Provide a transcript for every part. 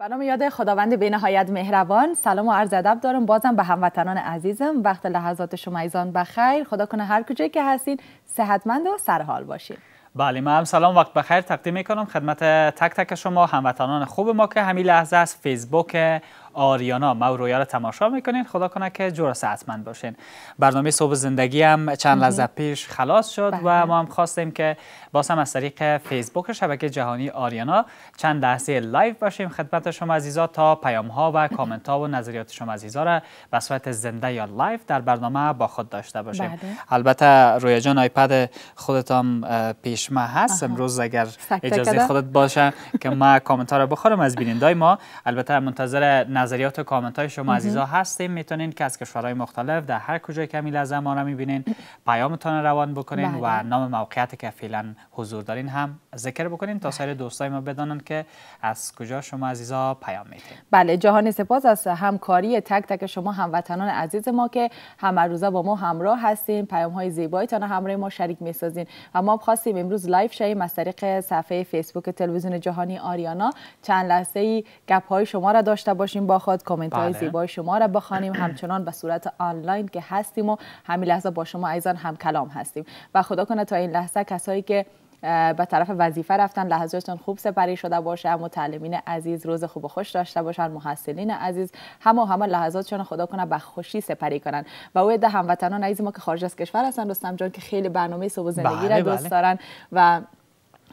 به نام یاد خداوند بینهایت مهربان سلام و عرض ادب دارم بازم به هموطنان عزیزم وقت لحظات شما ایزان بخیر خدا کنه هر کجایی که هستین صحتمند و سرحال باشین بله من هم سلام وقت بخیر تقدیم میکنم خدمت تک تک شما هموطنان خوب ما که همین لحظه از فیسبوک آریانا مورویا رو تماشا میکنین خدا کنه که جور صحتمند باشین برنامه صبح زندگی هم چند لحظه پیش خلاص شد و بله. ما هم خواستیم که باسم هم از طریق فیسبوک شبکه جهانی آریانا چند لحظه لایف باشیم خدمت شما عزیزا تا پیام ها و کامنت ها و نظریات شما عزیزا را به صورت زنده یا لایف در برنامه با خود داشته باشیم بله. البته رویا جان آیپد خودتان پیش ما هست امروز اگر اجازه خودت باشه که ما کامنت ها را بخورم از بینندای ما البته منتظر نظریات و کامنت های شما عزیزا هستیم میتونین که از کشورهای مختلف در هر کجای که میلزه ما را میبینین پیامتان روان بکنین و بله. نام موقعیت که فعلا حضور دارین هم ذکر بکنین تا سایر دوستای ما بدانن که از کجا شما عزیزا پیام میدین بله جهان سپاس از همکاری تک تک شما هموطنان عزیز ما که هم روزا با ما همراه هستین پیام های زیبایتان همراه ما شریک میسازین و ما خواستیم امروز لایو شیم از طریق صفحه فیسبوک تلویزیون جهانی آریانا چند لحظه ای گپ های شما را داشته باشیم با خود کامنت های بله. زیبای شما را بخوانیم همچنان به صورت آنلاین که هستیم و همین لحظه با شما ایزان هم کلام هستیم و خدا کنه تا این لحظه کسایی که به طرف وظیفه رفتن لحظاتون خوب سپری شده باشه متعلمین عزیز روز خوب و خوش داشته باشن محصلین عزیز همه همه لحظاتشون خدا کنه به خوشی سپری کنن و او ده هموطنان عزیز ما که خارج از کشور هستن رستم جان که خیلی برنامه صبح زندگی را بله، دوست بله. دارن و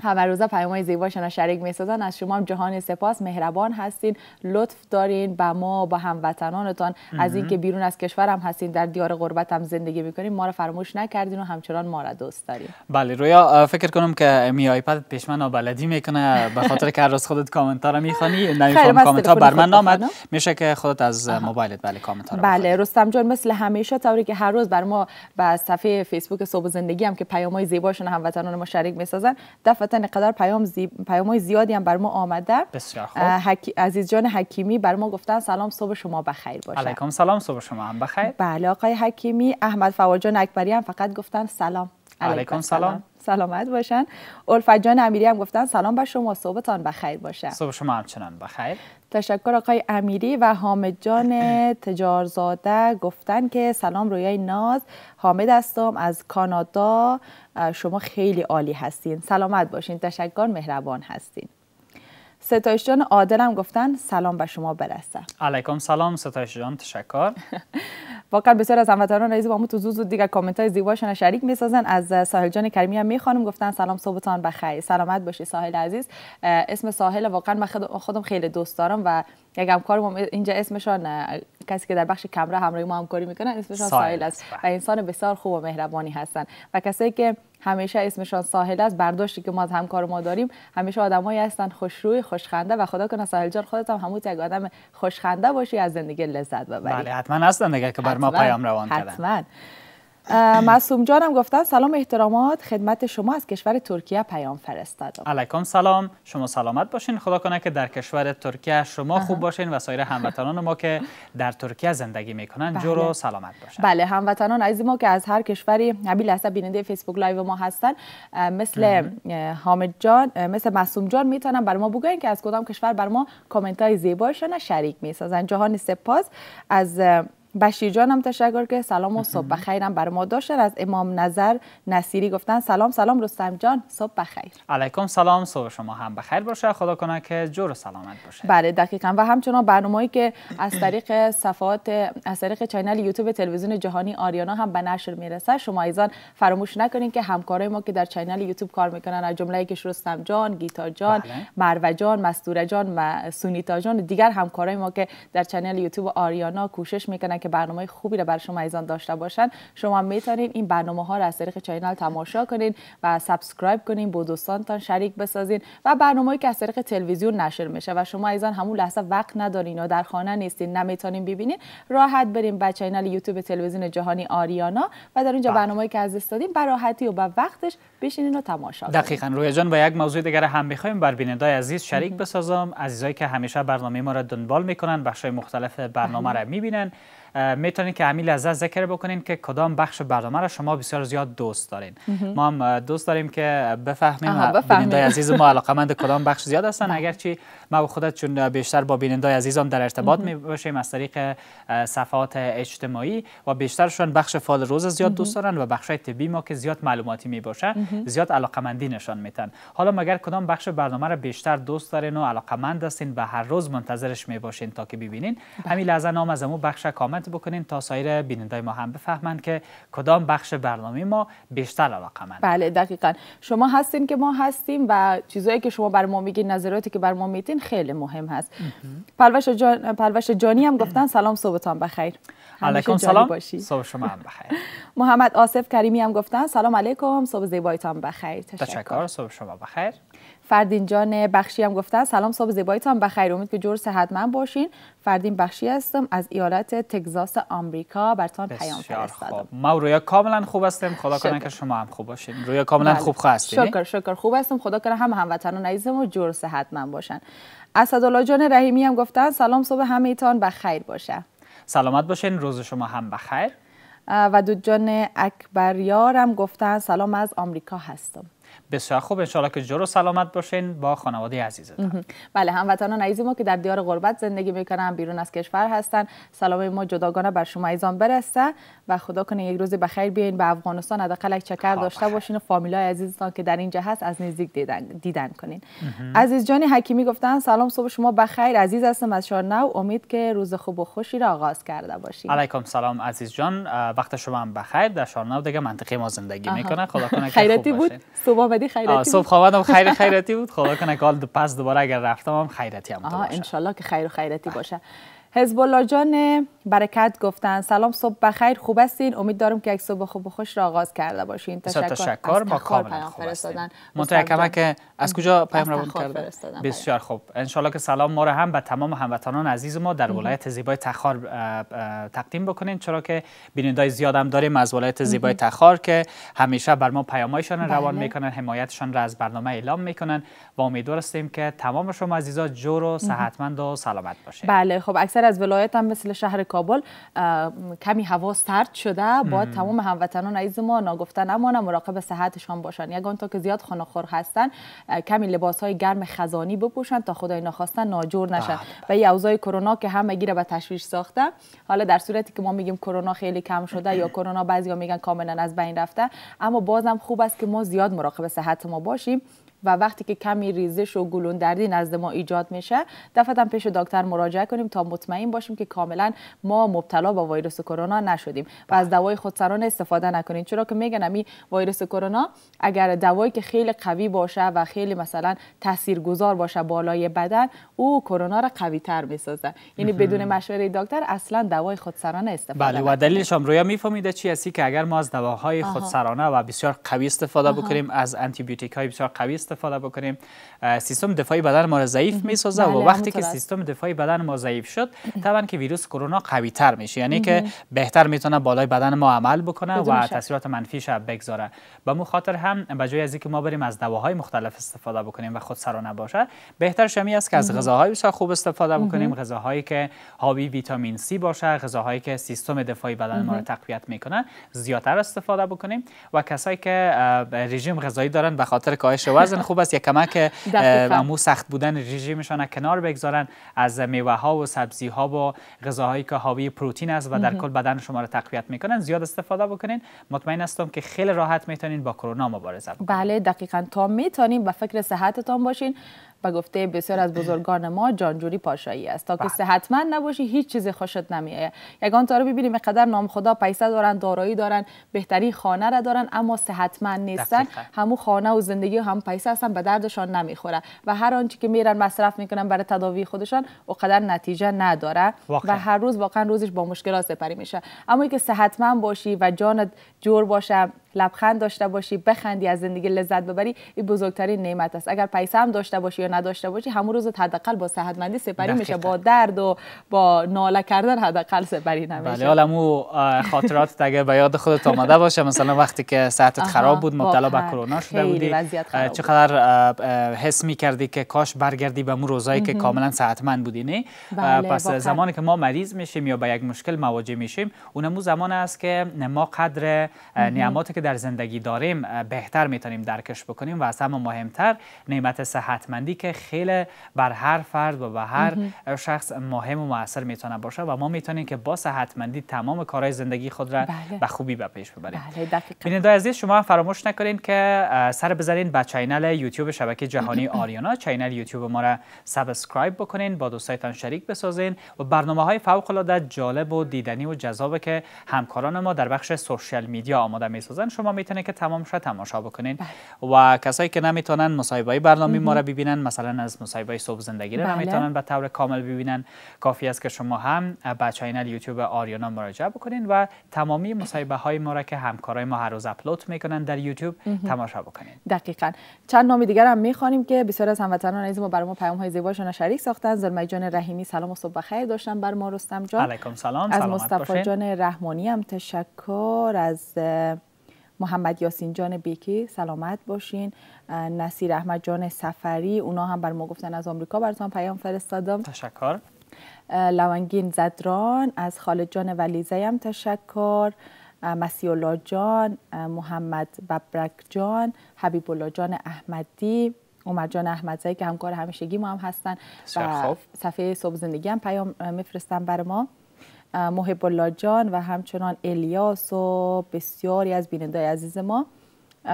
همه پیامای زیبا شنا شریک می سازن. از شما هم جهان سپاس مهربان هستین لطف دارین به ما با هموطنانتان از اینکه بیرون از کشور هم هستین در دیار غربت هم زندگی میکنین ما را فراموش نکردین و همچنان ما را دوست دارین بله رویا فکر کنم که می آیپد پیشمن بلدی میکنه به خاطر که هر روز خودت کامنت ها میخوانی نمیفهم کامنت ها بر من نامد میشه که خودت از موبایلت بله کامنت ها بله رستم جان مثل همیشه طوری که هر روز بر ما به صفحه فیسبوک صبح زندگی هم که زیبا زیباشون هموطنان ما شریک میسازن دفعه البته انقدر پیام زی... های زیادی هم بر ما آمده بسیار خوب حکی... عزیز جان حکیمی بر ما گفتن سلام صبح شما بخیر باشه علیکم سلام صبح شما هم بخیر بله آقای حکیمی احمد فواجان اکبری هم فقط گفتن سلام علیکم, علیکم سلام. سلام. سلامت باشن الفت جان امیری هم گفتن سلام بر شما صبحتان بخیر باشه صبح شما همچنان بخیر تشکر آقای امیری و حامد جان تجارزاده گفتن که سلام رویای ناز حامد هستم از کانادا شما خیلی عالی هستین سلامت باشین تشکر مهربان هستین ستایش جان عادلم گفتن سلام به شما برسه علیکم سلام ستایش جان تشکر واقعا بسیار از هموطنان عزیز با ما تو دیگه کامنت های زیباشون شریک میسازن از ساحل جان کریمی هم میخوانم گفتن سلام صبحتان بخیر سلامت باشی ساحل عزیز اسم ساحل واقعا من خودم خیلی دوست دارم و یک کارم اینجا اسمشان کسی که در بخش کمره همراهی ما همکاری میکنن اسمشان ساحل است و انسان بسیار خوب و مهربانی هستن و کسایی که همیشه اسمشان ساحل است برداشتی که ما از همکار ما داریم همیشه آدمایی هستند خوشروی خوشخنده و خدا کنه ساحل جان خودت همون یک آدم خوشخنده باشی از زندگی لذت ببری بله حتما هستن دیگه که بر ما پیام روان کردن حتما معصوم جانم گفتن سلام احترامات خدمت شما از کشور ترکیه پیام فرستادم علیکم سلام شما سلامت باشین خدا کنه که در کشور ترکیه شما خوب باشین و سایر هموطنان ما که در ترکیه زندگی میکنن بله. جور سلامت باشن بله هموطنان عزیز ما که از هر کشوری همین لحظه بیننده فیسبوک لایو ما هستن مثل حامد جان مثل معصوم جان میتونن بر ما بگوین که از کدام کشور بر ما کامنت های زیبایشان شریک میسازن جهان سپاس از بشیر جان هم تشکر که سلام و صبح بخیرم بر ما داشتن از امام نظر نصیری گفتن سلام سلام رستم جان صبح بخیر علیکم سلام صبح شما هم بخیر باشه خدا کنه که جور و سلامت باشه بله دقیقا و همچنان برنامه‌ای که از طریق صفحات از طریق چینل یوتیوب تلویزیون جهانی آریانا هم به نشر میرسه شما ایزان فراموش نکنین که همکارای ما که در چینل یوتیوب کار میکنن از جمله که رستم جان گیتا جان بله. جان مستوره جان و سونیتا جان دیگر همکارای ما که در چینل یوتیوب آریانا کوشش میکنن میکنن که برنامه خوبی رو برای شما ایزان داشته باشن شما میتونید این برنامه ها رو از طریق چینال تماشا کنین و سابسکرایب کنین با دوستانتان شریک بسازین و برنامه‌ای که از طریق تلویزیون نشر میشه و شما ایزان همون لحظه وقت ندارین و در خانه نیستین نمیتونین ببینین راحت بریم به چینال یوتیوب تلویزیون جهانی آریانا و در اونجا بله. برنامه‌ای که از دست دادیم به راحتی و به وقتش بشینین و تماشا کنین دقیقاً رویا جان با یک موضوع دیگر هم میخوایم بر بیننده عزیز شریک بسازم عزیزایی که همیشه برنامه ما را دنبال میکنن بخش مختلف برنامه را میبینن میتونید که همین لحظه ذکر بکنین که کدام بخش برنامه را شما بسیار زیاد دوست دارین ما هم دوست داریم که بفهمیم بیننده عزیز ما علاقمند کدام بخش زیاد هستن اگرچه ما به خودت چون بیشتر با بینندای عزیزان در ارتباط می باشیم از طریق صفحات اجتماعی و بیشترشون بخش فال روز زیاد دوست دارن و بخش طبی ما که زیاد معلوماتی می باشه زیاد علاقمندی نشون میتن حالا مگر کدام بخش برنامه را بیشتر دوست دارین و علاقمند هستین و هر روز منتظرش می باشین تا که ببینین همین بله. لحظه نام از امو بخش کامنت بکنین بکنیم تا سایر بینندای ما هم بفهمند که کدام بخش برنامه ما بیشتر علاقمند بله دقیقا شما هستین که ما هستیم و چیزایی که شما بر ما میگین نظراتی که بر ما میدین خیلی مهم هست پلوش, جان، پلوش جانی هم گفتن سلام صبحتان بخیر علیکم سلام صبح شما هم بخیر محمد آصف کریمی هم گفتن سلام علیکم صبح زیبایتان بخیر تشکر, تشکر. صبح شما بخیر فردین جان بخشی هم گفتن سلام صبح زیبایتان بخیر امید که جور من باشین فردین بخشی هستم از ایالت تگزاس آمریکا برتان پیام فرستادم ما رویا کاملا خوب هستم خدا کنه که شما هم خوب باشین رویا کاملا بله. خوب هستین شکر شکر خوب هستم خدا کنه هم هموطنان عزیزم و جور من باشن اسدالله جان رحیمی هم گفتن سلام صبح همیتان بخیر باشه سلامت باشین روز شما هم بخیر و دو جان اکبریار هم گفتن سلام از آمریکا هستم بسیار خوب انشالله که و سلامت باشین با خانواده عزیزتان. بله هموطنان عزیز ما که در دیار غربت زندگی میکنن بیرون از کشور هستن سلام ما جداگانه بر شما ایزان برسه و خدا کنه یک روز بخیر بیاین به افغانستان حداقل یک چکر خب. داشته باشین و فامیلای عزیزتان که در اینجا هست از نزدیک دیدن, دیدن کنین عزیز جان حکیمی گفتن سلام صبح شما بخیر عزیز هستم از شهر نو امید که روز خوب و خوشی را آغاز کرده باشین علیکم سلام عزیز جان وقت شما هم بخیر در شهر نو دیگه منطقه ما زندگی میکنه خدا کنه خیرتی بود صبح آمدی خیرتی صبح آمدم خیر خیرتی بود خدا خب، کنه که پس دوباره اگر رفتم هم خیرتی هم باشه ان که خیر و خیرتی بله. باشه حزب الله جان برکت گفتن سلام صبح بخیر خوب هستین امید دارم که یک صبح خوب و خوش را آغاز کرده باشین تشکر, تشکر. ما کاملا خوب هستیم که از کجا پیام روان کرده بسیار بله. خوب ان که سلام ما را هم به تمام هموطنان عزیز ما در ولایت زیبای تخار تقدیم بکنین چرا که بینندای زیاد هم داریم از ولایت زیبای تخار که همیشه بر ما پیامایشان بله. روان میکنن حمایتشان را از برنامه اعلام میکنن و امیدوار هستیم که تمام شما عزیزا جور و صحتمند و سلامت باشین بله خب اکثر از ولایت هم مثل شهر کابل کمی هوا سرد شده با تمام هموطنان عزیز ما ناگفته نمانه مراقب صحتشان باشن یگان تا که زیاد خانخور هستن کمی لباس های گرم خزانی بپوشن تا خدای نخواستن ناجور نشن بله، بله. و این کرونا که همه گیره به تشویش ساخته حالا در صورتی که ما میگیم کرونا خیلی کم شده یا کرونا بعضیا میگن کاملا از بین رفته اما بازم خوب است که ما زیاد مراقب صحت ما باشیم و وقتی که کمی ریزش و گلون دردی نزد ما ایجاد میشه دفعتا پیش دکتر مراجعه کنیم تا مطمئن باشیم که کاملا ما مبتلا با ویروس کرونا نشدیم و از دوای خودسرانه استفاده نکنیم چرا که میگن امی ویروس کرونا اگر دوایی که خیلی قوی باشه و خیلی مثلا گذار باشه بالای بدن او کرونا را قوی تر میسازه یعنی بدون مشوره دکتر اصلا دوای خودسرانه استفاده بله و دلیلش هم رویا میفهمیده چی هستی که اگر ما از دواهای خودسرانه و بسیار قوی استفاده بکنیم از آنتی بیوتیک های بسیار قوی استفاده بکنیم سیستم دفاعی بدن ما را ضعیف می سازه و بله، وقتی که سیستم دفاعی بدن ما ضعیف شد طبعا که ویروس کرونا قوی تر میشه یعنی که بهتر میتونه بالای بدن ما عمل بکنه و تاثیرات منفیش بگذاره به مو خاطر هم به جای از اینکه ما بریم از دواهای مختلف استفاده بکنیم و خود سرانه باشه بهتر شمی است که از غذاهای بسیار خوب استفاده بکنیم غذاهایی که حاوی ویتامین سی باشه غذاهایی که سیستم دفاعی بدن ما را تقویت میکنه زیادتر استفاده بکنیم و کسایی که رژیم غذایی دارن به خاطر کاهش وزن خوب است یک کمک امو سخت بودن رژیمشان کنار بگذارن از میوه ها و سبزی ها و غذاهایی که حاوی پروتین است و در کل بدن شما را تقویت میکنن زیاد استفاده بکنین مطمئن هستم که خیلی راحت میتونین با کرونا مبارزه بله دقیقا تا میتونین به فکر صحتتان باشین به گفته بسیار از بزرگان ما جانجوری پاشایی است تا که بله. صحتمند نباشی هیچ چیز خوشت نمیآید یگان تا رو ببینیم قدر نام خدا پیسه دارن دارایی دارن بهترین خانه را دارن اما صحتمند نیستن همو خانه و زندگی و هم پیسه هستن به دردشان نمیخوره و هر آنچه که میرن مصرف میکنن برای تداوی خودشان اوقدر نتیجه نداره و هر روز واقعا روزش با مشکلات سپری میشه اما که صحتمند باشی و جانت جور باشه لبخند داشته باشی بخندی از زندگی لذت ببری این بزرگترین نعمت است اگر پیسه هم داشته باشی یا نداشته باشی همون روز حداقل با صحتمندی سپری میشه با درد و با ناله کردن حداقل سپری نمیشه بله حالا مو خاطرات اگر به یاد خودت آمده باشه مثلا وقتی که صحتت خراب بود مبتلا به کرونا شده بودی چقدر حس میکردی که کاش برگردی به اون روزایی که کاملا صحتمند بودی نه بله، پس زمانی که ما مریض میشیم یا با یک مشکل مواجه میشیم اونمو زمان است که ما قدر نعماتی که در زندگی داریم بهتر میتونیم درکش بکنیم و از همه مهمتر نعمت صحتمندی که خیلی بر هر فرد و بر هر شخص مهم و موثر میتونه باشه و ما میتونیم که با صحتمندی تمام کارهای زندگی خود را بله. به خوبی به پیش ببریم بله بیننده عزیز شما فراموش نکنین که سر بزنین به چینل یوتیوب شبکه جهانی آریانا چینل یوتیوب ما را سابسکرایب بکنین با دوستایتان شریک بسازین و برنامه های فوق جالب و دیدنی و جذاب که همکاران ما در بخش سوشال میدیا آماده میسازن شما میتونه که تمام شد تماشا بکنین بله. و کسایی که نمیتونن مصاحبه برنامه ما را ببینن مثلا از مصاحبه صبح زندگی را بله. نمیتونن به طور کامل ببینن کافی است که شما هم به چینل یوتیوب آریانا مراجعه بکنین و تمامی مصاحبه های ما را که همکارای ما هر روز اپلود میکنن در یوتیوب تماشا بکنین دقیقا چند نام دیگر هم میخوانیم که بسیار از هموطنان عزیز ما برای ما پیام های زیباشون شریک ساختن زلمی جان رحیمی سلام و صبح بخیر داشتن بر ما رستم جان علیکم سلام از مصطفی جان رحمانی هم تشکر از محمد یاسین جان بیکی سلامت باشین نصیر احمد جان سفری اونا هم بر ما گفتن از آمریکا براتون پیام فرستادم تشکر لونگین زدران از خالد جان ولیزه هم تشکر مسیح الله جان محمد ببرک جان حبیب الله جان احمدی عمر جان احمدی که همکار همیشگی ما هم هستن و صفحه صبح زندگی هم پیام میفرستن بر ما محب الله جان و همچنان الیاس و بسیاری از بینندای عزیز ما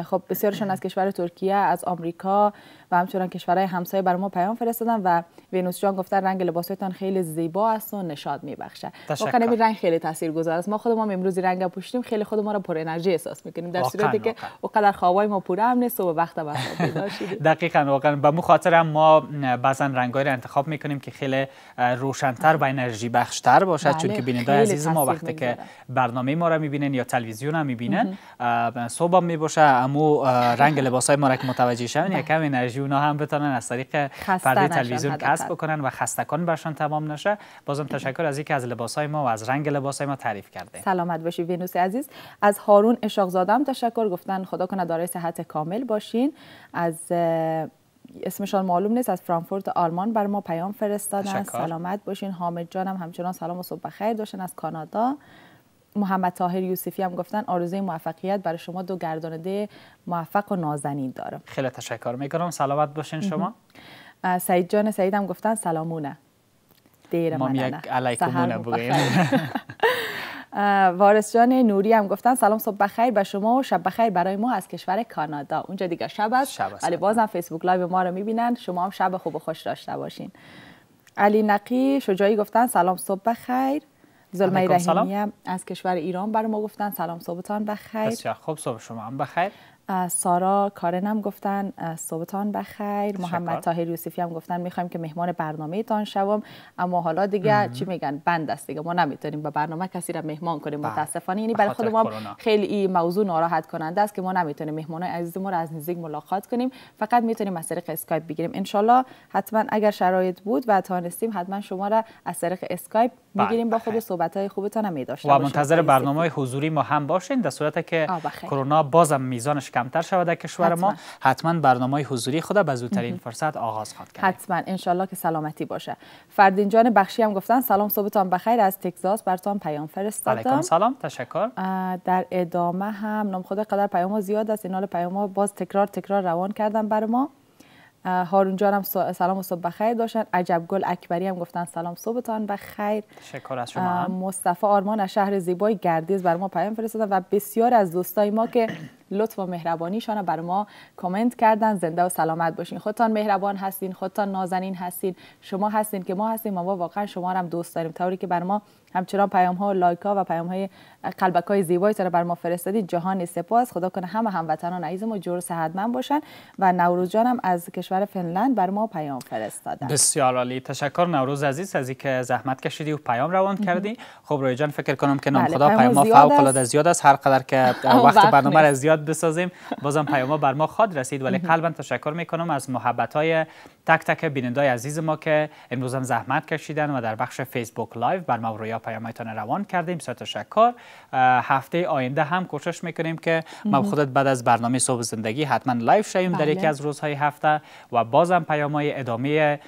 خب بسیارشان از کشور ترکیه از آمریکا و همچنان کشورهای همسایه بر ما پیام فرستادن و وینوس جان گفتن رنگ لباساتان خیلی زیبا است و نشاد میبخشه واقعا خب، این رنگ خیلی تاثیرگذار است ما خود ما امروز رنگ پوشیدیم خیلی خود ما را پر انرژی احساس میکنیم در صورتی که اوقدر خوابای ما پوره هم نیست و به وقت پیدا دقیقاً واقعا به مو خاطر هم ما بعضا رنگای را انتخاب میکنیم که خیلی روشنتر و انرژی بخشتر باشد بله، چون که بیننده عزیز ما وقتی که برنامه ما را میبینن یا تلویزیون هم میبینن صبح میباشه اما رنگ لباسای ما را که متوجه شون بله. یکم انرژی اونا هم بتونن از طریق پرده تلویزیون کسب بکنن و خستکان برشان تمام نشه بازم تشکر از اینکه از لباسای ما و از رنگ لباسای ما تعریف کرده سلامت باشی وینوس عزیز از هارون اشاقزادم تشکر گفتن خدا کنه دارای صحت کامل باشین از اسمشان معلوم نیست از فرانکفورت آلمان بر ما پیام فرستادن سلامت باشین حامد جانم همچنان سلام و صبح بخیر داشتن از کانادا محمد طاهر یوسفی هم گفتن آرزوی موفقیت برای شما دو گردانده موفق و نازنین دارم خیلی تشکر میکنم سلامت باشین شما سعید جان سعید هم گفتن سلامونه دیر ما یک علیکمونه وارس جان نوری هم گفتن سلام صبح بخیر به شما و شب بخیر برای ما از کشور کانادا اونجا دیگه شب است ولی بازم فیسبوک لایو ما رو میبینن شما هم شب خوب و خوش داشته باشین علی نقی شجاعی گفتن سلام صبح بخیر زلمه رحیمیه از کشور ایران برای ما گفتن سلام صبحتان بخیر بسیار خوب صبح شما هم بخیر سارا کارنم گفتن صبحتان بخیر محمد تاهر یوسفی هم گفتن میخوایم که مهمان برنامه تان شوم اما حالا دیگه چی میگن بند است دیگه ما نمیتونیم به برنامه کسی را مهمان کنیم بله. متاسفانه یعنی برای خود ما خیلی این موضوع ناراحت کننده است که ما نمیتونیم مهمان عزیز ما را از نزدیک ملاقات کنیم فقط میتونیم از طریق اسکایپ بگیریم ان حتما اگر شرایط بود و توانستیم حتما شما را از طریق اسکایپ بله، میگیریم با خود صحبت های خوبتان هم می و منتظر برنامه حضوری ما هم باشین در صورتی که کرونا بازم میزانش کمتر شود در کشور ما حتما برنامه حضوری خود به زودترین فرصت آغاز خواهد کرد حتما انشالله که سلامتی باشه فردینجان، جان بخشی هم گفتن سلام صبحتان بخیر از تگزاس برتان پیام فرستادم علیکم سلام تشکر در ادامه هم نام خود قدر پیام زیاد است این پیام ها باز تکرار تکرار روان کردن بر ما هارون جان هم سلام و صبح بخیر داشتن عجب گل اکبری هم گفتن سلام صبحتان بخیر شکر از شما مصطفی آرمان از شهر زیبای گردیز بر ما پیام فرستادن و بسیار از دوستای ما که لطف و مهربانیشان بر ما کامنت کردن زنده و سلامت باشین خودتان مهربان هستین خودتان نازنین هستین شما هستین که ما هستیم ما واقعا شما هم دوست داریم طوری که بر ما همچنان پیام ها لایک ها و پیام های قلبک های زیبایی تا بر ما فرستادید جهان سپاس خدا کنه همه هموطنان عزیز ما جور سهدمن باشن و نوروز جانم از کشور فنلند بر ما پیام فرستادن بسیار عالی تشکر نوروز عزیز از اینکه زحمت کشیدی و پیام روان کردی خب روی جان فکر کنم که نام بله، خدا پیام ما فوق العاده زیاد است هرقدر که وقت برنامه را زیاد بسازیم بازم پیام ها بر ما خود رسید ولی قلبا تشکر کنم از محبت های تک تک بینندای عزیز ما که امروز هم زحمت کشیدن و در بخش فیسبوک لایو بر ما رویا پیامتان روان کردیم بسیار تشکر هفته آینده هم کوشش میکنیم که ما خودت بعد از برنامه صبح زندگی حتما لایف شویم در یکی بله. از روزهای هفته و بازم های ادامه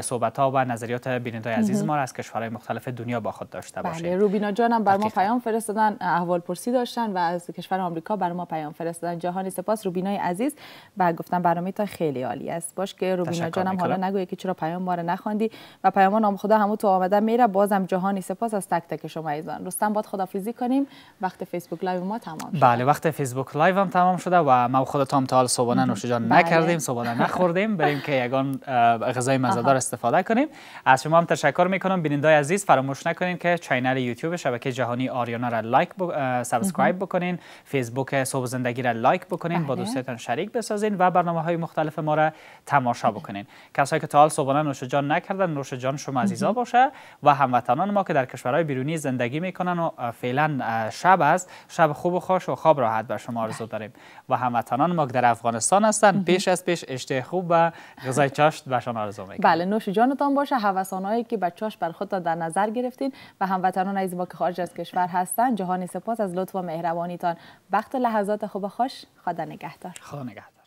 صحبت ها و نظریات بینندای عزیز ما از کشورهای مختلف دنیا با خود داشته باشیم بله روبینا هم بر ما پیام فرستادن احوال پرسی داشتن و از کشور آمریکا بر ما پیام فرستادن جهانی سپاس روبینا عزیز و گفتن برنامه تا خیلی عالی است باش که روبینا جانم حالا نگویه که چرا پیام ما رو نخواندی و پیام نام خدا همون تو آمده میره بازم جهانی سپاس سپاس از تک تک شما ایزان رستم باید خدافیزی کنیم وقت فیسبوک لایو ما تمام شد بله وقت فیسبوک لایو هم تمام شده و ما خود تا حال صبحانه جان بله. نکردیم صبحانه نخوردیم بریم که یگان غذای مزدار استفاده کنیم از شما هم تشکر میکنم بینندای عزیز فراموش نکنید که چینل یوتیوب شبکه جهانی آریانا را لایک ب... سابسکرایب بکنین فیسبوک صبح زندگی را لایک بکنین با بله. دوستتان شریک بسازین و برنامه های مختلف ما را تماشا بکنین کسایی که تا حال صبحانه جان نکردن جان شما عزیزا باشه و هموطنان ما که در کشورهای بیرونی زندگی میکنن و فعلا شب است شب خوب و خوش و خواب راحت بر شما آرزو داریم و هموطنان ما در افغانستان هستند پیش از پیش اشته خوب و غذای چاشت شما آرزو میکنیم بله نوش جانتان باشه هوسانایی که به بر خودتان در نظر گرفتین و هموطنان عزیز ما که خارج از کشور هستند جهان سپاس از لطف و مهربانیتان وقت لحظات خوب و خوش خدا نگهدار خدا نگهدار